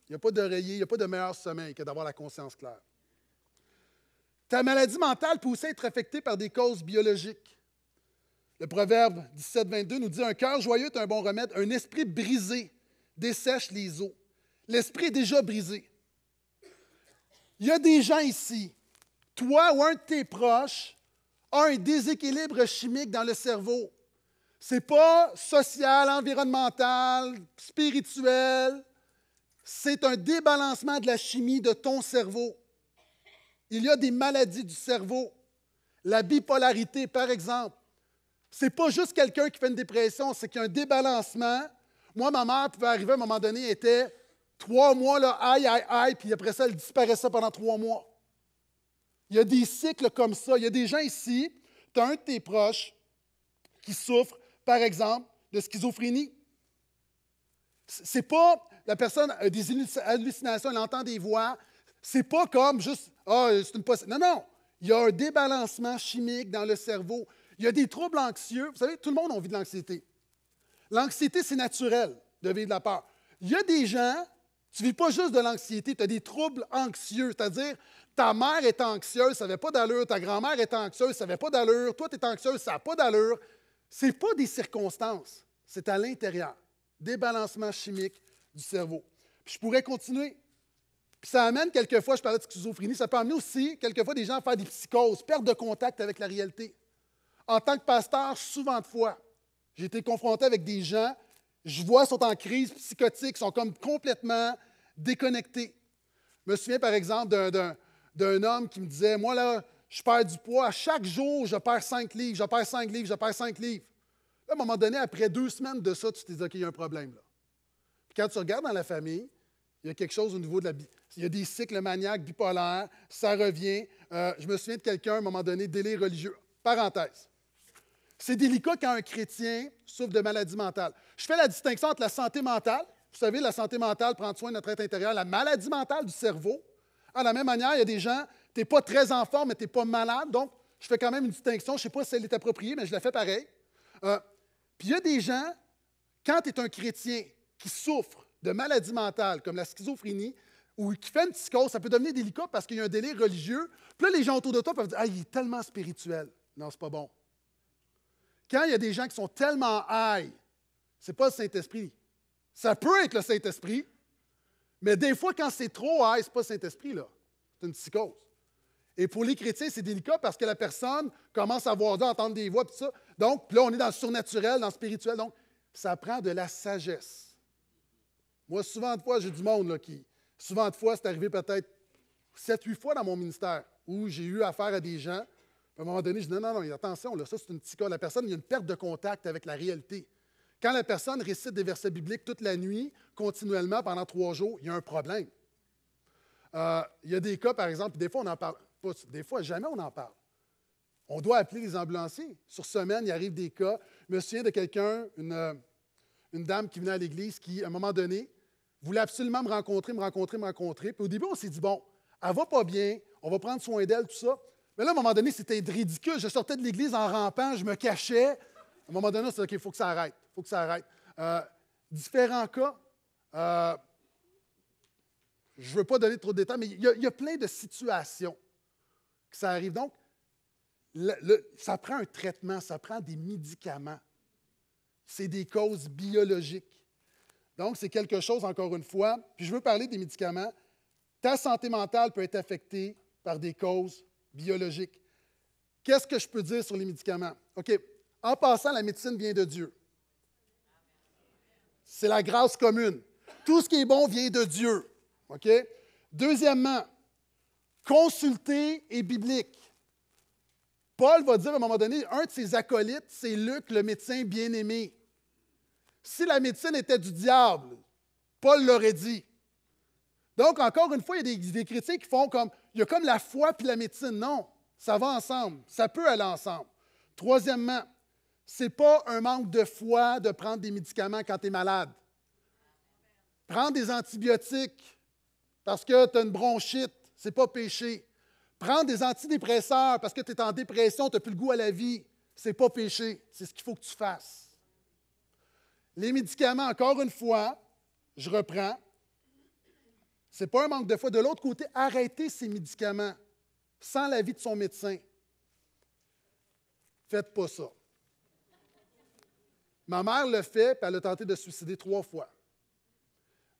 Il n'y a pas d'oreiller, il n'y a pas de meilleur sommeil que d'avoir la conscience claire. Ta maladie mentale peut aussi être affectée par des causes biologiques. Le proverbe 17-22 nous dit Un cœur joyeux est un bon remède, un esprit brisé dessèche les os. L'esprit est déjà brisé. Il y a des gens ici, toi ou un de tes proches, a un déséquilibre chimique dans le cerveau n'est pas social, environnemental, spirituel. C'est un débalancement de la chimie de ton cerveau. Il y a des maladies du cerveau. La bipolarité, par exemple. Ce n'est pas juste quelqu'un qui fait une dépression, c'est qu'il y a un débalancement. Moi, ma mère pouvait arriver à un moment donné, elle était trois mois, là, aïe, aïe, aïe, puis après ça, elle disparaissait pendant trois mois. Il y a des cycles comme ça. Il y a des gens ici, tu as un de tes proches qui souffre par exemple, de schizophrénie. C'est pas la personne a des hallucinations, elle entend des voix. C'est pas comme juste ah, c'est une Non, non. Il y a un débalancement chimique dans le cerveau. Il y a des troubles anxieux. Vous savez, tout le monde a envie de l'anxiété. L'anxiété, c'est naturel de vivre de la peur. Il y a des gens, tu ne vis pas juste de l'anxiété, tu as des troubles anxieux, c'est-à-dire ta mère est anxieuse, ça n'avait pas d'allure, ta grand-mère est anxieuse, ça n'avait pas d'allure, toi, tu es anxieuse, ça n'a pas d'allure. Ce n'est pas des circonstances, c'est à l'intérieur. Débalancement chimique du cerveau. Puis je pourrais continuer. Puis ça amène quelquefois, je parlais de schizophrénie, ça peut amener aussi quelquefois des gens à faire des psychoses, perdre de contact avec la réalité. En tant que pasteur, souvent de fois, j'ai été confronté avec des gens, je vois, sont en crise psychotique, sont comme complètement déconnectés. Je me souviens par exemple d'un homme qui me disait Moi, là, je perds du poids. chaque jour, je perds 5 livres, je perds 5 livres, je perds 5 livres. à un moment donné, après deux semaines de ça, tu te dis « OK, il y a un problème. Là. Puis quand tu regardes dans la famille, il y a quelque chose au niveau de la. Il y a des cycles maniaques, bipolaires, ça revient. Euh, je me souviens de quelqu'un, à un moment donné, délai religieux. Parenthèse. C'est délicat quand un chrétien souffre de maladie mentale. Je fais la distinction entre la santé mentale, vous savez, la santé mentale prend soin de notre être intérieur, la maladie mentale du cerveau. À la même manière, il y a des gens tu n'es pas très en forme, mais tu n'es pas malade. Donc, je fais quand même une distinction. Je ne sais pas si elle est appropriée, mais je la fais pareil. Euh, puis il y a des gens, quand tu es un chrétien qui souffre de maladies mentales, comme la schizophrénie, ou qui fait une psychose, ça peut devenir délicat parce qu'il y a un délire religieux. Puis là, les gens autour de toi peuvent dire Ah, il est tellement spirituel. Non, c'est pas bon. Quand il y a des gens qui sont tellement high, c'est pas le Saint-Esprit. Ça peut être le Saint-Esprit, mais des fois, quand c'est trop high, c'est pas le Saint-Esprit, là. C'est une psychose. Et pour les chrétiens, c'est délicat parce que la personne commence à voir à entendre des voix, tout ça. Donc, là, on est dans le surnaturel, dans le spirituel. Donc, ça prend de la sagesse. Moi, souvent de fois, j'ai du monde là, qui. Souvent de fois, c'est arrivé peut-être 7 huit fois dans mon ministère où j'ai eu affaire à des gens. À un moment donné, je dis non, non, non, attention, là, ça, c'est une petit cas. La personne, il y a une perte de contact avec la réalité. Quand la personne récite des versets bibliques toute la nuit, continuellement, pendant trois jours, il y a un problème. Euh, il y a des cas, par exemple, des fois, on en parle. Des fois, jamais on en parle. On doit appeler les ambulanciers. Sur semaine, il arrive des cas. Je me souviens de quelqu'un, euh, une, dame qui venait à l'église qui, à un moment donné, voulait absolument me rencontrer, me rencontrer, me rencontrer. Puis au début, on s'est dit, bon, elle va pas bien, on va prendre soin d'elle, tout ça. Mais là, à un moment donné, c'était ridicule. Je sortais de l'église en rampant, je me cachais. À un moment donné, c'est OK, il faut que ça arrête. Il faut que ça arrête. Euh, différents cas. Euh, je ne veux pas donner trop de détails, mais il y, a plein de situations ça arrive. Donc, ça prend un traitement, ça prend des médicaments. C'est des causes biologiques. Donc, c'est quelque chose, encore une fois, puis je veux parler des médicaments. Ta santé mentale peut être affectée par des causes biologiques. Qu'est-ce que je peux dire sur les médicaments? OK. En passant, la médecine vient de Dieu. C'est la grâce commune. Tout ce qui est bon vient de Dieu. OK? Deuxièmement, consulté et biblique. Paul va dire à un moment donné, un de ses acolytes, c'est Luc, le médecin bien-aimé. Si la médecine était du diable, Paul l'aurait dit. Donc, encore une fois, il y a des, des critiques qui font comme, il y a comme la foi puis la médecine. Non, ça va ensemble, ça peut aller ensemble. Troisièmement, ce n'est pas un manque de foi de prendre des médicaments quand tu es malade. Prendre des antibiotiques parce que tu as une bronchite n'est pas péché. Prendre des antidépresseurs parce que tu es en dépression, tu n'as plus le goût à la vie, c'est pas péché. C'est ce qu'il faut que tu fasses. Les médicaments, encore une fois, je reprends. C'est pas un manque de foi. De l'autre côté, arrêter ces médicaments sans l'avis de son médecin. Faites pas ça. Ma mère le fait, puis elle a tenté de se suicider trois fois.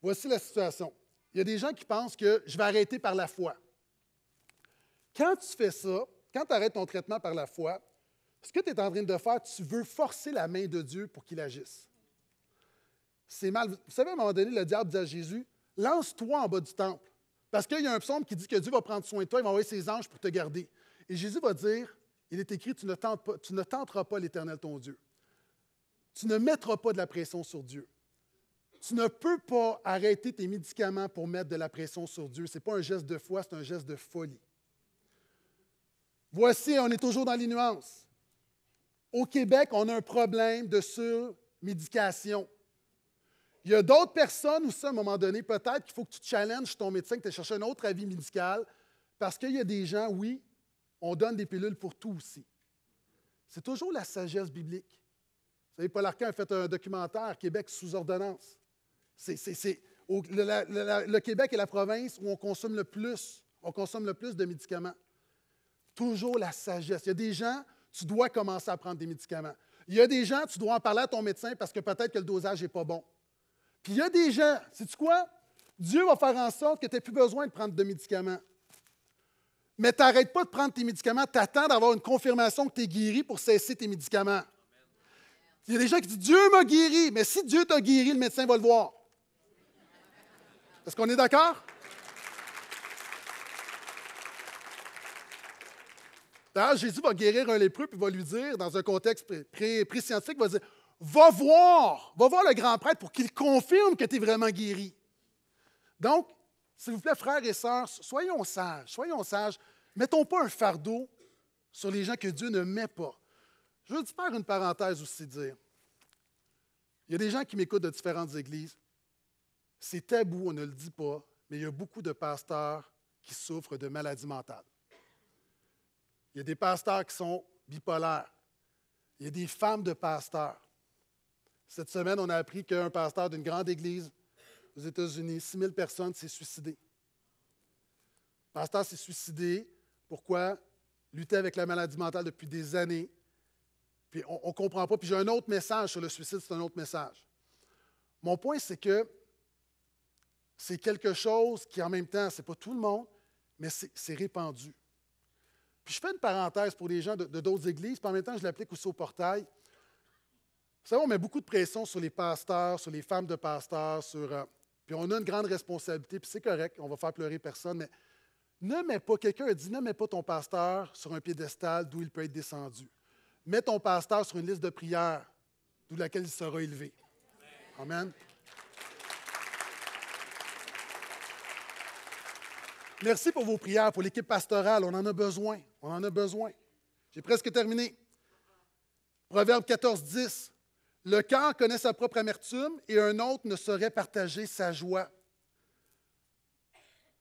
Voici la situation il y a des gens qui pensent que je vais arrêter par la foi. Quand tu fais ça, quand tu arrêtes ton traitement par la foi, ce que tu es en train de faire, tu veux forcer la main de Dieu pour qu'il agisse. C'est mal. Vous savez, à un moment donné, le diable dit à Jésus Lance-toi en bas du temple. Parce qu'il y a un psaume qui dit que Dieu va prendre soin de toi, il va envoyer ses anges pour te garder. Et Jésus va dire Il est écrit, tu ne, tu ne tenteras pas l'Éternel ton Dieu. Tu ne mettras pas de la pression sur Dieu. Tu ne peux pas arrêter tes médicaments pour mettre de la pression sur Dieu. Ce n'est pas un geste de foi, c'est un geste de folie. Voici, on est toujours dans les nuances. Au Québec, on a un problème de surmédication. Il y a d'autres personnes où ça, à un moment donné, peut-être qu'il faut que tu challenges ton médecin, que tu cherches un autre avis médical, parce qu'il y a des gens, oui, on donne des pilules pour tout aussi. C'est toujours la sagesse biblique. Vous savez, Paul Arcand a fait un documentaire, Québec sous ordonnance. C'est le, le, Québec est la province où on consomme le plus, on consomme le plus de médicaments. Toujours la sagesse. Il y a des gens, tu dois commencer à prendre des médicaments. Il y a des gens, tu dois en parler à ton médecin parce que peut-être que le dosage n'est pas bon. Puis il y a des gens, sais-tu quoi? Dieu va faire en sorte que tu n'aies plus besoin de prendre de médicaments. Mais tu n'arrêtes pas de prendre tes médicaments, tu attends d'avoir une confirmation que tu es guéri pour cesser tes médicaments. Il y a des gens qui disent Dieu m'a guéri, mais si Dieu t'a guéri, le médecin va le voir. Est-ce qu'on est, d'accord? D'ailleurs, Jésus va guérir un lépreux, puis va lui dire, dans un contexte pré-scientifique, va dire Va voir, va voir le grand prêtre pour qu'il confirme que tu es vraiment guéri. Donc, s'il vous plaît, frères et sœurs, soyons sages, soyons sages. Mettons pas un fardeau sur les gens que Dieu ne met pas. Je veux faire une parenthèse aussi, dire il y a des gens qui m'écoutent de différentes églises, c'est tabou, on ne le dit pas, mais il y a beaucoup de pasteurs qui souffrent de maladies mentales. Il y a des pasteurs qui sont bipolaires. Il y a des femmes de pasteurs. Cette semaine, on a appris qu'un pasteur d'une grande église aux États-Unis, 6 000 personnes, s'est suicidé. Le pasteur s'est suicidé. Pourquoi? Lutter avec la maladie mentale depuis des années. Puis on ne comprend pas. Puis j'ai un autre message sur le suicide, c'est un autre message. Mon point, c'est que c'est quelque chose qui, en même temps, ce n'est pas tout le monde, mais c'est répandu. Puis je fais une parenthèse pour les gens de d'autres églises, puis en même temps, je l'applique aussi au portail. Vous savez, on met beaucoup de pression sur les pasteurs, sur les femmes de pasteurs, sur. Euh, puis on a une grande responsabilité, puis c'est correct, on va faire pleurer personne, mais ne mets pas, quelqu'un a dit, ne mets pas ton pasteur sur un piédestal d'où il peut être descendu. Mets ton pasteur sur une liste de prières d'où laquelle il sera élevé. Amen. Merci pour vos prières, pour l'équipe pastorale. On en a besoin. On en a besoin. J'ai presque terminé. Proverbe 14, 10. Le cœur connaît sa propre amertume et un autre ne saurait partager sa joie.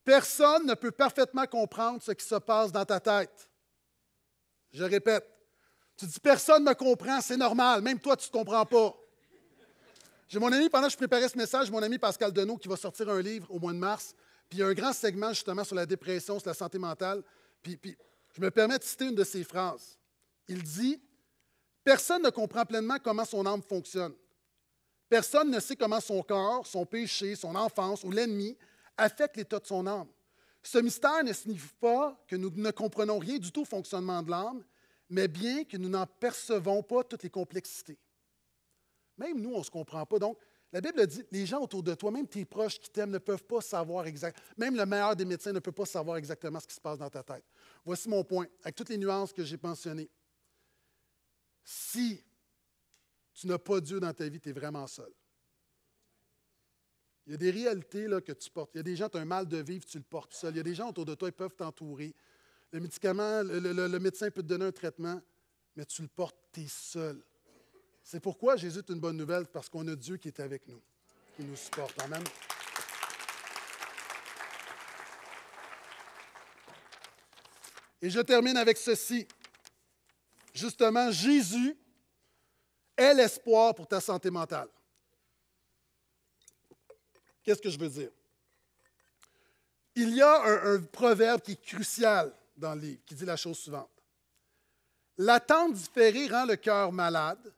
Personne ne peut parfaitement comprendre ce qui se passe dans ta tête. Je répète, tu dis personne ne me comprend, c'est normal, même toi tu ne te comprends pas. J'ai mon ami, pendant que je préparais ce message, mon ami Pascal Denot qui va sortir un livre au mois de mars, puis il y a un grand segment justement sur la dépression, sur la santé mentale. Puis, je me permets de citer une de ses phrases. Il dit Personne ne comprend pleinement comment son âme fonctionne. Personne ne sait comment son corps, son péché, son enfance ou l'ennemi affectent l'état de son âme. Ce mystère ne signifie pas que nous ne comprenons rien du tout au fonctionnement de l'âme, mais bien que nous n'en percevons pas toutes les complexités. Même nous, on ne se comprend pas. Donc, la Bible dit, les gens autour de toi, même tes proches qui t'aiment, ne peuvent pas savoir exactement, même le meilleur des médecins ne peut pas savoir exactement ce qui se passe dans ta tête. Voici mon point, avec toutes les nuances que j'ai mentionnées. Si tu n'as pas Dieu dans ta vie, tu es vraiment seul. Il y a des réalités là, que tu portes. Il y a des gens, tu as un mal de vivre, tu le portes seul. Il y a des gens autour de toi, ils peuvent t'entourer. Le médicament, le, le médecin peut te donner un traitement, mais tu le portes, tu es seul. C'est pourquoi Jésus est une bonne nouvelle, parce qu'on a Dieu qui est avec nous, qui nous supporte. Amen. Et je termine avec ceci. Justement, Jésus est l'espoir pour ta santé mentale. Qu'est-ce que je veux dire? Il y a un, un, proverbe qui est crucial dans le livre, qui dit la chose suivante. L'attente différée rend le cœur malade,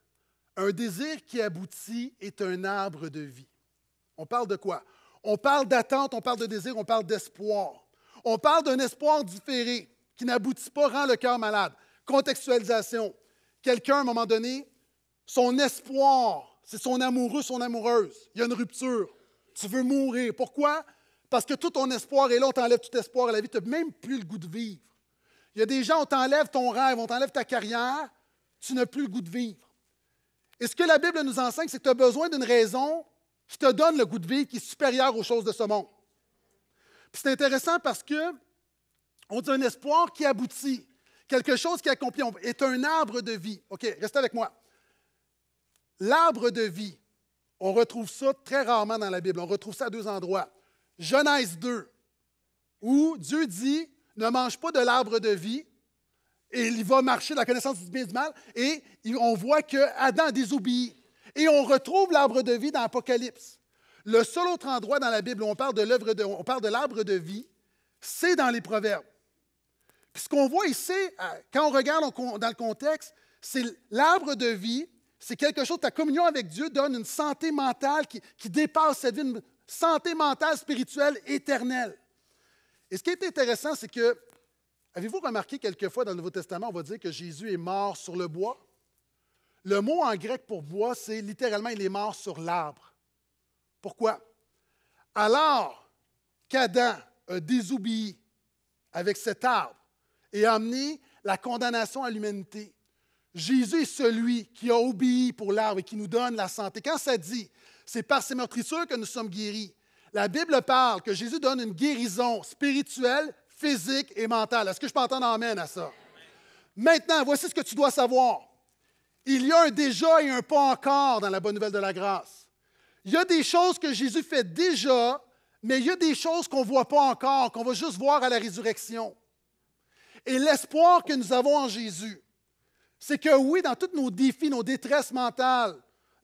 un désir qui aboutit est un arbre de vie. On parle de quoi? On parle d'attente, on parle de désir, on parle d'espoir. On parle d'un espoir différé qui n'aboutit pas, rend le cœur malade. Contextualisation. Quelqu'un, à un moment donné, son espoir, c'est son amoureux, son amoureuse. Il y a une rupture. Tu veux mourir. Pourquoi? Parce que tout ton espoir est là, on t'enlève tout espoir à la vie, tu n'as même plus le goût de vivre. Il y a des gens, on t'enlève ton rêve, on t'enlève ta carrière, tu n'as plus le goût de vivre. Et ce que la Bible nous enseigne, c'est que tu as besoin d'une raison qui te donne le goût de vie qui est supérieur aux choses de ce monde. Puis c'est intéressant parce que on dit un espoir qui aboutit, quelque chose qui accomplit, est un arbre de vie. OK, restez avec moi. L'arbre de vie, on retrouve ça très rarement dans la Bible. On retrouve ça à deux endroits. Genèse 2, où Dieu dit Ne mange pas de l'arbre de vie et il va marcher dans la connaissance du bien et du mal, et on voit que Adam désobéit. Et on retrouve l'arbre de vie dans l'Apocalypse. Le seul autre endroit dans la Bible où on parle de l'arbre de vie, c'est dans les Proverbes. Puis ce qu'on voit ici, euh, quand on regarde dans le contexte, c'est l'arbre de vie, c'est quelque chose, ta communion avec Dieu donne une santé mentale qui, qui dépasse cette vie, une santé mentale, spirituelle, éternelle. Et ce qui est intéressant, c'est que Avez-vous remarqué quelquefois dans le Nouveau Testament, on va dire que Jésus est mort sur le bois? Le mot en grec pour bois, c'est littéralement il est mort sur l'arbre. Pourquoi? Alors qu'Adam a désobéi avec cet arbre et a amené la condamnation à l'humanité, Jésus est celui qui a obéi pour l'arbre et qui nous donne la santé. Quand ça dit, c'est par ses meurtrissures que nous sommes guéris, la Bible parle que Jésus donne une guérison spirituelle, physique et mentale. Est-ce que je peux entendre amène à ça? Maintenant, voici ce que tu dois savoir. Il y a un déjà et un pas encore dans la bonne nouvelle de la grâce. Il y a des choses que Jésus fait déjà, mais il y a des choses qu'on ne voit pas encore, qu'on va juste voir à la résurrection. Et l'espoir que nous avons en Jésus, c'est que oui, dans tous nos défis, nos détresses mentales,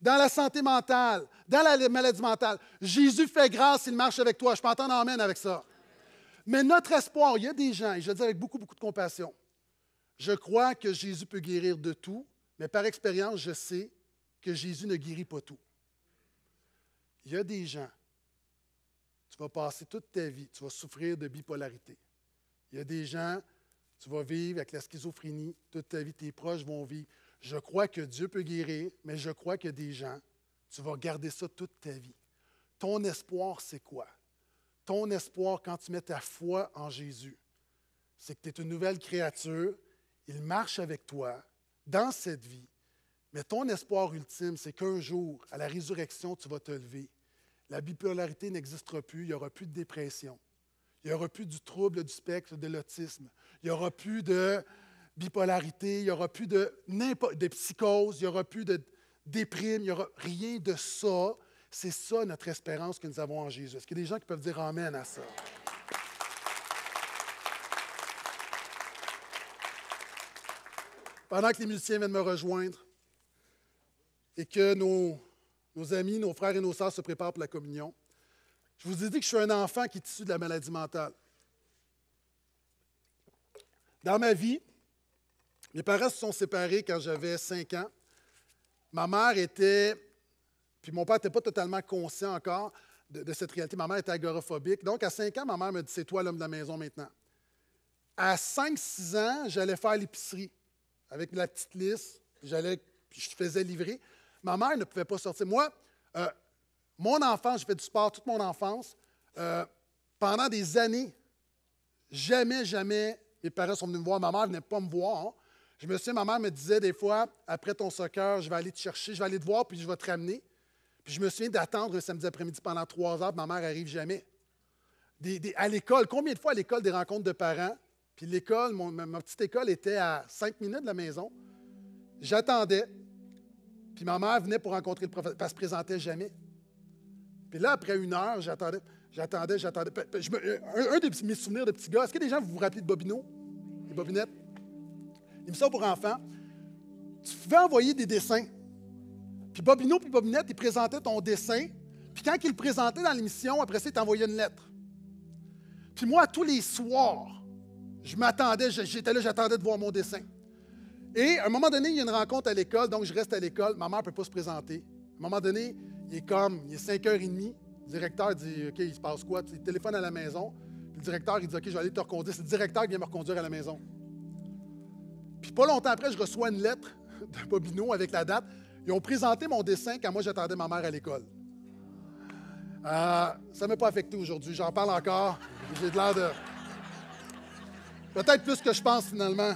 dans la santé mentale, dans la maladie mentale, Jésus fait grâce, il marche avec toi. Je peux entendre amène » avec ça. Mais notre espoir, il y a des gens, et je le dis avec beaucoup, beaucoup de compassion, je crois que Jésus peut guérir de tout, mais par expérience, je sais que Jésus ne guérit pas tout. Il y a des gens, tu vas passer toute ta vie, tu vas souffrir de bipolarité. Il y a des gens, tu vas vivre avec la schizophrénie, toute ta vie, tes proches vont vivre. Je crois que Dieu peut guérir, mais je crois que des gens, tu vas garder ça toute ta vie. Ton espoir, c'est quoi? ton espoir quand tu mets ta foi en Jésus, c'est que tu es une nouvelle créature, il marche avec toi dans cette vie. Mais ton espoir ultime, c'est qu'un jour, à la résurrection, tu vas te lever. La bipolarité n'existera plus, il n'y aura plus de dépression. Il n'y aura plus du trouble du spectre de l'autisme. Il n'y aura plus de bipolarité, il n'y aura plus de, psychose, il n'y aura plus de déprime, il n'y aura rien de ça c'est ça notre espérance que nous avons en Jésus. Est-ce qu'il y a des gens qui peuvent dire Amen à ça? Pendant que les musiciens viennent me rejoindre et que nos, nos amis, nos frères et nos sœurs se préparent pour la communion, je vous ai dit que je suis un enfant qui est issu de la maladie mentale. Dans ma vie, mes parents se sont séparés quand j'avais 5 ans. Ma mère était puis mon père n'était pas totalement conscient encore de, cette réalité. Ma mère était agoraphobique. Donc, à 5 ans, ma mère me dit C'est toi l'homme de la maison maintenant. À 5-6 ans, j'allais faire l'épicerie avec la petite liste. J'allais, je faisais livrer. Ma mère ne pouvait pas sortir. Moi, euh, mon enfance, j'ai fait du sport toute mon enfance. Euh, pendant des années, jamais, jamais, mes parents sont venus me voir. Ma mère venait pas me voir. Je me souviens, ma mère me disait des fois, après ton soccer, je vais aller te chercher, je vais aller te voir, puis je vais te ramener je me souviens d'attendre un samedi après-midi pendant trois heures, ma mère n'arrive jamais. à l'école, combien de fois à l'école des rencontres de parents? Puis l'école, ma petite école était à cinq minutes de la maison. J'attendais. Puis ma mère venait pour rencontrer le professeur, pas se présentait jamais. Puis là, après une heure, j'attendais, j'attendais, j'attendais. un, de mes souvenirs de petit gars, est-ce que des gens vous vous rappelez de Bobino? Les bobinettes? ça pour enfants. Tu pouvais envoyer des dessins puis Bobino puis Bobinette, ils présentaient ton dessin. Puis quand ils le présentaient dans l'émission, après ça, ils t'envoyaient une lettre. Puis moi, tous les soirs, je m'attendais, j'étais là, j'attendais de voir mon dessin. Et à un moment donné, il y a une rencontre à l'école, donc je reste à l'école. Ma mère ne peut pas se présenter. À un moment donné, il est comme, il est 5h30. Le directeur dit OK, il se passe quoi Il téléphone à la maison. Le directeur, il dit OK, je vais aller te reconduire. C'est le directeur qui vient me reconduire à la maison. Puis pas longtemps après, je reçois une lettre de Bobino avec la date. Ils ont présenté mon dessin quand moi j'attendais ma mère à l'école. Euh, ça ne m'a pas affecté aujourd'hui. J'en parle encore. J'ai de l'air de. Peut-être plus que je pense finalement.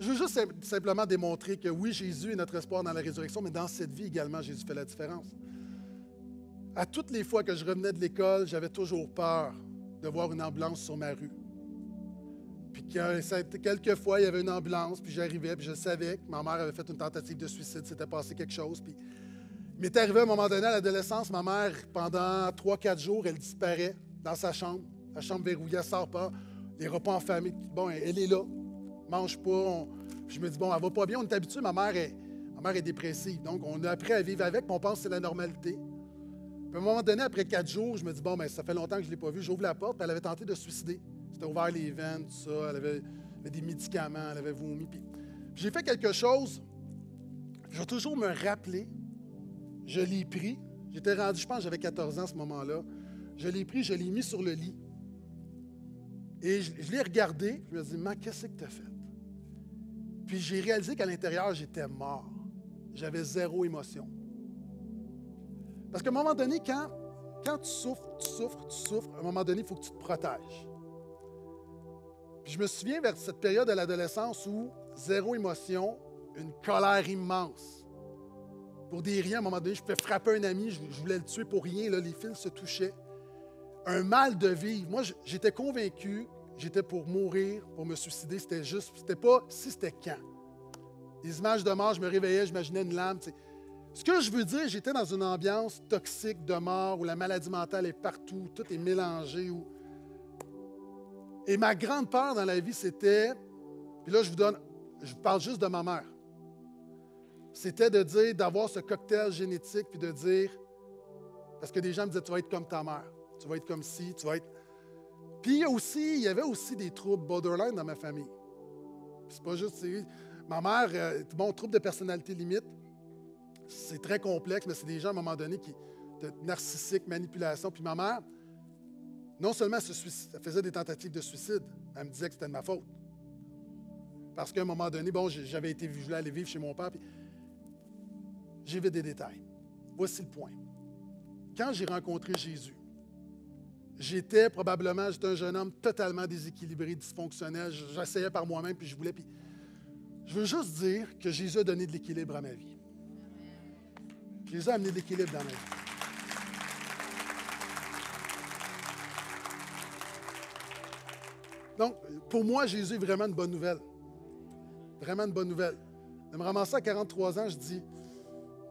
Je veux juste simplement démontrer que oui, Jésus est notre espoir dans la résurrection, mais dans cette vie également, Jésus fait la différence. À toutes les fois que je revenais de l'école, j'avais toujours peur de voir une ambulance sur ma rue. Euh, quelques fois il y avait une ambulance, puis j'arrivais, puis je savais que ma mère avait fait une tentative de suicide, s'était passé quelque chose. Puis... Il m'est arrivé à un moment donné à l'adolescence, ma mère, pendant 3-4 jours, elle disparaît dans sa chambre. La chambre verrouillée, elle sort pas. Les repas en famille, bon, elle est là, mange pas. je me dis, bon, elle va pas bien, on est habitué, ma mère est, ma mère est dépressive. Donc, on a appris à vivre avec, puis on pense que c'est la normalité. Puis à un moment donné, après quatre jours, je me dis, bon, mais ben, ça fait longtemps que je ne l'ai pas vue, j'ouvre la porte, puis elle avait tenté de se suicider. J'étais ouvert les veines, tout ça. Elle avait, des médicaments, elle avait vomi. Puis, j'ai fait quelque chose, je vais toujours me rappeler. Je l'ai pris. J'étais rendu, je pense, j'avais 14 ans à ce moment-là. Je l'ai pris, je l'ai mis sur le lit. Et je, l'ai regardé. Je me suis dit, "Mais qu'est-ce que tu as fait? Puis j'ai réalisé qu'à l'intérieur, j'étais mort. J'avais zéro émotion. Parce qu'à un moment donné, quand, quand tu souffres, tu souffres, tu souffres, à un moment donné, il faut que tu te protèges je me souviens vers cette période de l'adolescence où zéro émotion, une colère immense. Pour des riens, à un moment donné, je pouvais frapper un ami, je, voulais le tuer pour rien, là, les fils se touchaient. Un mal de vivre. Moi, j'étais convaincu, j'étais pour mourir, pour me suicider, c'était juste, c'était pas si, c'était quand. Les images de mort, je me réveillais, j'imaginais une lame. Ce que je veux dire, j'étais dans une ambiance toxique de mort où la maladie mentale est partout, tout est mélangé, et ma grande peur dans la vie, c'était, puis là, je vous donne, je parle juste de ma mère. C'était de dire, d'avoir ce cocktail génétique, puis de dire, parce que des gens me disaient, tu vas être comme ta mère, tu vas être comme si, tu vas être. Puis aussi, il y avait aussi des troubles borderline dans ma famille. C'est pas juste. Ma mère, mon euh, trouble de personnalité limite, c'est très complexe, mais c'est des gens à un moment donné qui. narcissique, manipulation. Puis ma mère, non seulement elle faisait des tentatives de suicide, elle me disait que c'était de ma faute. Parce qu'à un moment donné, bon, j'avais été, je aller vivre chez mon père. Puis... vu des détails. Voici le point. Quand j'ai rencontré Jésus, j'étais probablement, j'étais un jeune homme totalement déséquilibré, dysfonctionnel. J'essayais par moi-même, puis je voulais. Puis... Je veux juste dire que Jésus a donné de l'équilibre à ma vie. Jésus a amené de l'équilibre dans ma vie. Donc, pour moi, Jésus est vraiment une bonne nouvelle. Vraiment une bonne nouvelle. Je me ramasser à 43 ans, je dis,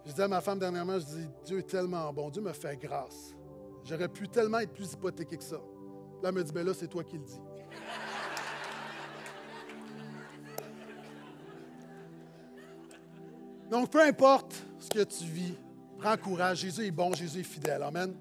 je dis à ma femme dernièrement, je dis, Dieu est tellement bon, Dieu me fait grâce. J'aurais pu tellement être plus hypothéqué que ça. Là, elle me dit, ben là, c'est toi qui le dis. Donc, peu importe ce que tu vis, prends courage. Jésus est bon, Jésus est fidèle. Amen.